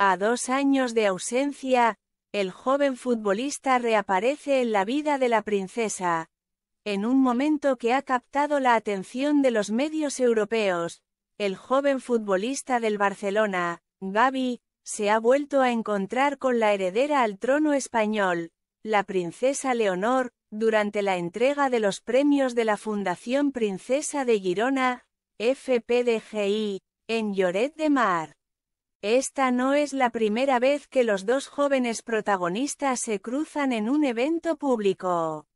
A dos años de ausencia, el joven futbolista reaparece en la vida de la princesa, en un momento que ha captado la atención de los medios europeos. El joven futbolista del Barcelona, Gaby, se ha vuelto a encontrar con la heredera al trono español, la princesa Leonor, durante la entrega de los premios de la Fundación Princesa de Girona, FPDGI, en Lloret de Mar. Esta no es la primera vez que los dos jóvenes protagonistas se cruzan en un evento público.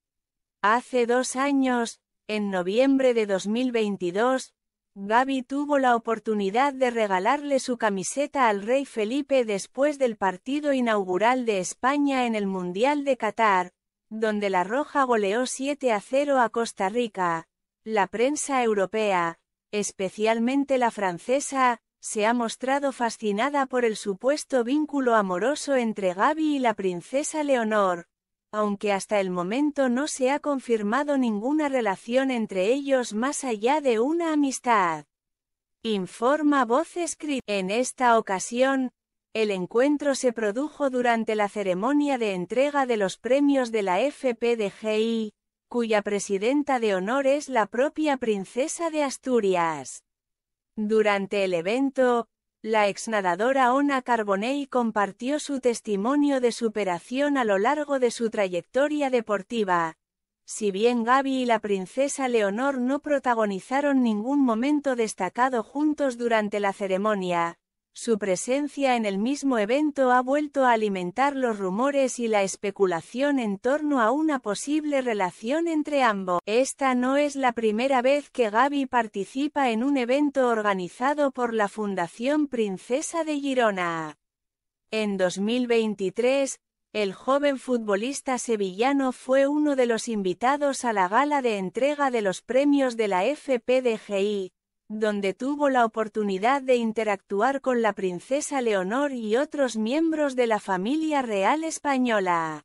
Hace dos años, en noviembre de 2022, Gaby tuvo la oportunidad de regalarle su camiseta al rey Felipe después del partido inaugural de España en el Mundial de Qatar, donde la Roja goleó 7 a 0 a Costa Rica. La prensa europea, especialmente la francesa, se ha mostrado fascinada por el supuesto vínculo amoroso entre Gaby y la princesa Leonor, aunque hasta el momento no se ha confirmado ninguna relación entre ellos más allá de una amistad. Informa Voz Escrita. En esta ocasión, el encuentro se produjo durante la ceremonia de entrega de los premios de la de FPDGI, cuya presidenta de honor es la propia princesa de Asturias. Durante el evento, la exnadadora Ona Carbonell compartió su testimonio de superación a lo largo de su trayectoria deportiva. Si bien Gaby y la princesa Leonor no protagonizaron ningún momento destacado juntos durante la ceremonia, su presencia en el mismo evento ha vuelto a alimentar los rumores y la especulación en torno a una posible relación entre ambos. Esta no es la primera vez que Gaby participa en un evento organizado por la Fundación Princesa de Girona. En 2023, el joven futbolista sevillano fue uno de los invitados a la gala de entrega de los premios de la FPDGI, donde tuvo la oportunidad de interactuar con la princesa Leonor y otros miembros de la familia real española.